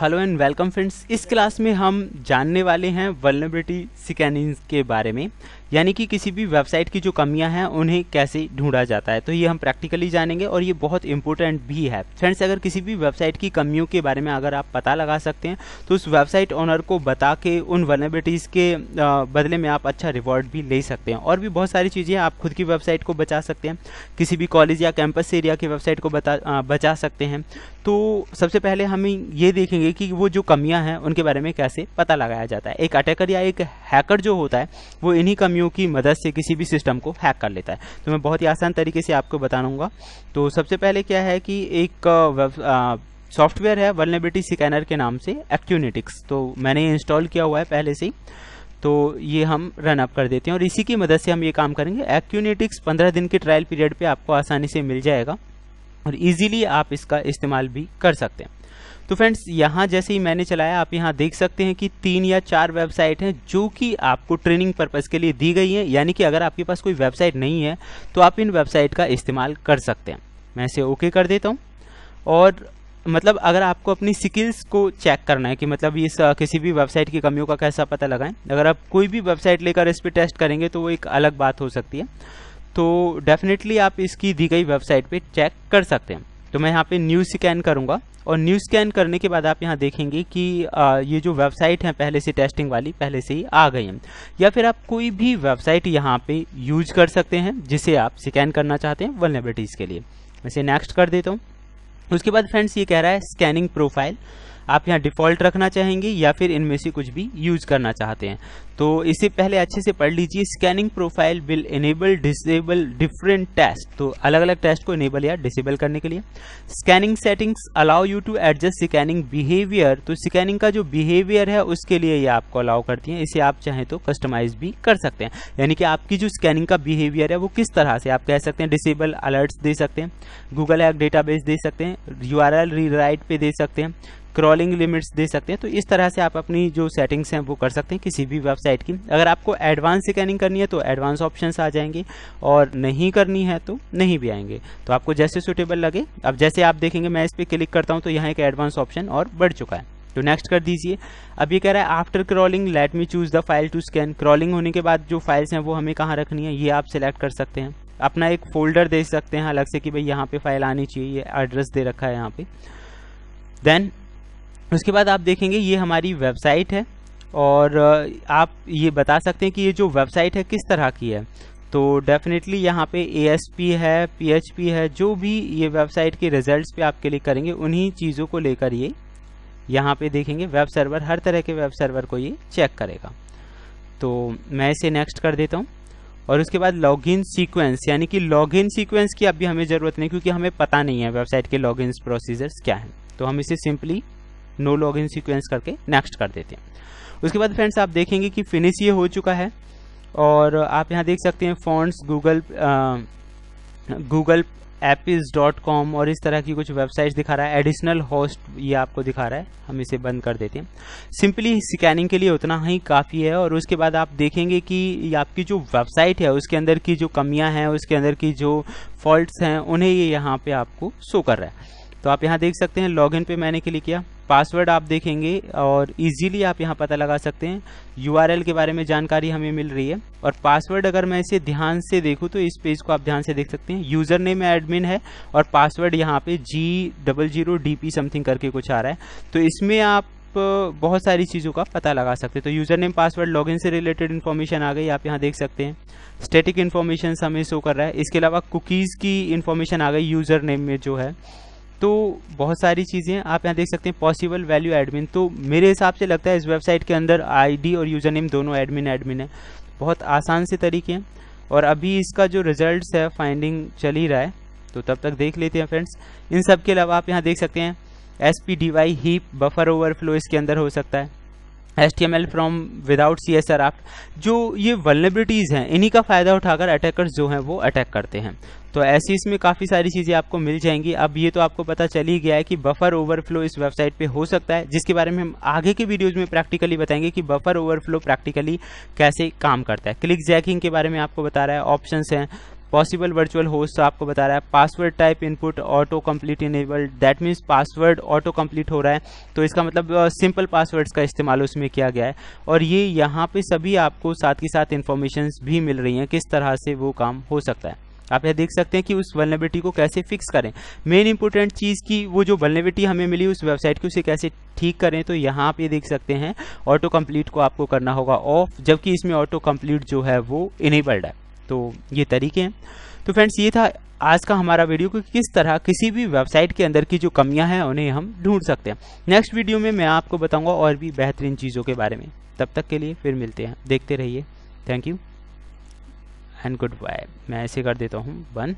hello and welcome friends इस class में हम जानने वाले हैं वर्नेबिलिटी सिकैनिंग के बारे में यानी कि किसी भी वेबसाइट की जो कमियां हैं उन्हें कैसे ढूंढा जाता है तो ये हम प्रैक्टिकली जानेंगे और ये बहुत इंपॉर्टेंट भी है फ्रेंड्स अगर किसी भी वेबसाइट की कमियों के बारे में अगर आप पता लगा सकते हैं तो उस वेबसाइट ओनर को बता के उन वर्नेबिलिटीज़ के बदले में आप अच्छा रिवॉर्ड भी ले सकते हैं और भी बहुत सारी चीज़ें आप खुद की वेबसाइट को बचा सकते हैं किसी भी कॉलेज या कैंपस एरिया की वेबसाइट को बता बचा सकते हैं तो सबसे पहले हम ये देखेंगे कि वो जो कमियाँ हैं उनके बारे में कैसे पता लगाया जाता है एक अटैकर या एक हैकर जो होता है वो इन्हीं कमियों एमयू की मदद से किसी भी सिस्टम को हैक कर लेता है तो मैं बहुत ही आसान तरीके से आपको बताऊँगा तो सबसे पहले क्या है कि एक सॉफ्टवेयर है वर्नेबिलिटी स्कैनर के नाम से एक्ट्यूनेटिक्स तो मैंने इंस्टॉल किया हुआ है पहले से ही तो ये हम रन अप कर देते हैं और इसी की मदद से हम ये काम करेंगे एक्यूनेटिक्स पंद्रह दिन के ट्रायल पीरियड पे आपको आसानी से मिल जाएगा और इजीली आप इसका इस्तेमाल भी कर सकते हैं तो फ्रेंड्स यहाँ जैसे ही मैंने चलाया आप यहाँ देख सकते हैं कि तीन या चार वेबसाइट हैं जो कि आपको ट्रेनिंग पर्पज़ के लिए दी गई हैं यानी कि अगर आपके पास कोई वेबसाइट नहीं है तो आप इन वेबसाइट का इस्तेमाल कर सकते हैं मैं इसे ओके कर देता हूँ और मतलब अगर आपको अपनी स्किल्स को चेक करना है कि मतलब इस किसी भी वेबसाइट की कमियों का कैसा पता लगाएं अगर आप कोई भी वेबसाइट लेकर इस पर टेस्ट करेंगे तो वो एक अलग बात हो सकती है तो डेफिनेटली आप इसकी दी गई वेबसाइट पे चेक कर सकते हैं तो मैं यहाँ पे न्यू स्कैन करूँगा और न्यू स्कैन करने के बाद आप यहाँ देखेंगे कि ये जो वेबसाइट है पहले से टेस्टिंग वाली पहले से ही आ गई हैं या फिर आप कोई भी वेबसाइट यहाँ पे यूज कर सकते हैं जिसे आप स्कैन करना चाहते हैं वर्नेबिलिटीज़ के लिए इसे नेक्स्ट कर देता हूँ उसके बाद फ्रेंड्स ये कह रहा है स्कैनिंग प्रोफाइल आप यहाँ डिफ़ॉल्ट रखना चाहेंगे या फिर इनमें से कुछ भी यूज़ करना चाहते हैं तो इसे पहले अच्छे से पढ़ लीजिए scanning profile will enable disable different test तो अलग अलग टेस्ट को इनेबल या डिसेबल करने के लिए scanning settings allow you to adjust scanning behaviour तो स्कैनिंग का जो बिहेवियर है उसके लिए ये आपको अलाउ करती हैं इसे आप चाहें तो कस्टमाइज भी कर सकते हैं यानी कि आपकी जो स्कैनिंग का बिहेवियर है वो किस तरह से आप कह सकते हैं डिसेबल अलर्ट्स दे सकते हैं गूगल ऐप डेटाबेस दे सकते हैं यू आर रीराइट पे दे सकते हैं क्रॉलिंग लिमिट्स दे सकते हैं तो इस तरह से आप अपनी जो सेटिंग्स हैं वो कर सकते हैं किसी भी वेबसाइट की अगर आपको एडवांस स्कैनिंग करनी है तो एडवांस ऑप्शन आ जाएंगे और नहीं करनी है तो नहीं भी आएंगे तो आपको जैसे सुटेबल लगे अब जैसे आप देखेंगे मैं इस पर क्लिक करता हूँ तो यहाँ एक एडवांस ऑप्शन और बढ़ चुका है तो नेक्स्ट कर दीजिए अब ये कह रहा है after crawling let me choose the file to scan crawling होने के बाद जो फाइल्स हैं वो हमें कहाँ रखनी है ये आप सिलेक्ट कर सकते हैं अपना एक फोल्डर दे सकते हैं अलग से कि भाई यहाँ पे फाइल आनी चाहिए ये एड्रेस दे रखा है यहाँ पे देन उसके बाद आप देखेंगे ये हमारी वेबसाइट है और आप ये बता सकते हैं कि ये जो वेबसाइट है किस तरह की है तो डेफिनेटली यहाँ पे ए है पी है जो भी ये वेबसाइट के रिजल्ट्स पे आप क्लिक करेंगे उन्हीं चीज़ों को लेकर ये यहाँ पे देखेंगे वेब सर्वर हर तरह के वेब सर्वर को ये चेक करेगा तो मैं इसे नेक्स्ट कर देता हूँ और उसके बाद लॉगिन सीक्वेंस यानी कि लॉगिन सीक्वेंस की अभी हमें ज़रूरत नहीं क्योंकि हमें पता नहीं है वेबसाइट के लॉगिन प्रोसीजर्स क्या हैं तो हम इसे simply no log in sequence करके नेक्स्ट कर देते हैं उसके बाद फ्रेंड्स आप देखेंगे कि फिनिश ये हो चुका है और आप यहाँ देख सकते हैं fonts Google Google APIs dot com और इस तरह की कुछ वेबसाइट्स दिखा रहा है एडिशनल होस्ट ये आपको दिखा रहा है हम इसे बंद कर देते हैं सिंपली स्कैनिंग के लिए उतना ही काफ़ी है और उसके बाद आप देखेंगे कि आपकी जो वेबसाइट है उसके अंदर की जो कमियां हैं उसके अंदर की जो फॉल्ट्स हैं उन्हें ये यहाँ पे आपको शो कर रहा है तो आप यहाँ देख सकते हैं लॉगिन पे मैंने क्लिक किया पासवर्ड आप देखेंगे और इजीली आप यहाँ पता लगा सकते हैं यूआरएल के बारे में जानकारी हमें मिल रही है और पासवर्ड अगर मैं इसे ध्यान से देखूँ तो इस पेज को आप ध्यान से देख सकते हैं यूज़र नेम एडमिन है और पासवर्ड यहाँ पे G double zero D P something करके कुछ आ रहा है तो इसमें आप बहुत सारी चीज़ों का पता लगा सकते हैं तो यूज़र नेम पासवर्ड लॉगिन से रिलेटेड इन्फॉर्मेशन आ गई आप यहाँ देख सकते हैं स्टैटिक इन्फॉर्मेशन हमें शो कर रहा है इसके अलावा कुकीज़ की इन्फॉर्मेशन आ गई यूज़र नेम में जो है तो बहुत सारी चीज़ें आप यहाँ देख सकते हैं पॉसिबल वैल्यू एडमिन तो मेरे हिसाब से लगता है इस वेबसाइट के अंदर आईडी और यूज़र नेम दोनों एडमिन एडमिन है बहुत आसान से तरीके हैं और अभी इसका जो रिजल्ट है फाइंडिंग चल ही रहा है तो तब तक देख लेते हैं फ्रेंड्स इन सब के अलावा आप यहाँ देख सकते हैं S P D Y heap buffer overflow इसके अंदर हो सकता है S T M L from without C S R आप जो ये वलनेबिलिटीज़ हैं इन्हीं का फ़ायदा उठाकर अटैकर्स जो हैं वो अटैक करते हैं तो ऐसी इसमें काफ़ी सारी चीज़ें आपको मिल जाएंगी अब ये तो आपको पता चल ही गया है कि बफर ओवरफ्लो इस वेबसाइट पे हो सकता है जिसके बारे में हम आगे के वीडियोज़ में प्रैक्टिकली बताएंगे कि बफर ओवरफ्लो प्रैक्टिकली कैसे काम करता है क्लिक जैकिंग के बारे में आपको बता रहा है ऑप्शन हैं पॉसिबल वर्चुअल होस्ट आपको बता रहा है password type input auto complete enabled that means password auto complete हो रहा है तो इसका मतलब सिंपल पासवर्ड्स का इस्तेमाल उसमें किया गया है और ये यहाँ पे सभी आपको साथ के साथ इन्फॉर्मेशन भी मिल रही हैं किस तरह से वो काम हो सकता है आप यह देख सकते हैं कि उस वलनेबिलिटी को कैसे फिक्स करें मेन इंपॉर्टेंट चीज़ की वो जो वलनेबिलिटी हमें मिली उस वेबसाइट की उसे कैसे ठीक करें तो यहाँ आप ये देख सकते हैं ऑटो कम्प्लीट को आपको करना होगा ऑफ जबकि इसमें ऑटो कम्प्लीट जो है वो इनेबल्ड है तो ये तरीके हैं तो फ्रेंड्स ये था आज का हमारा वीडियो कि किस तरह किसी भी वेबसाइट के अंदर की जो कमियां हैं उन्हें हम ढूंढ सकते हैं नेक्स्ट वीडियो में मैं आपको बताऊंगा और भी बेहतरीन चीज़ों के बारे में तब तक के लिए फिर मिलते हैं देखते रहिए thank you and good bye मैं ऐसे कर देता हूँ वन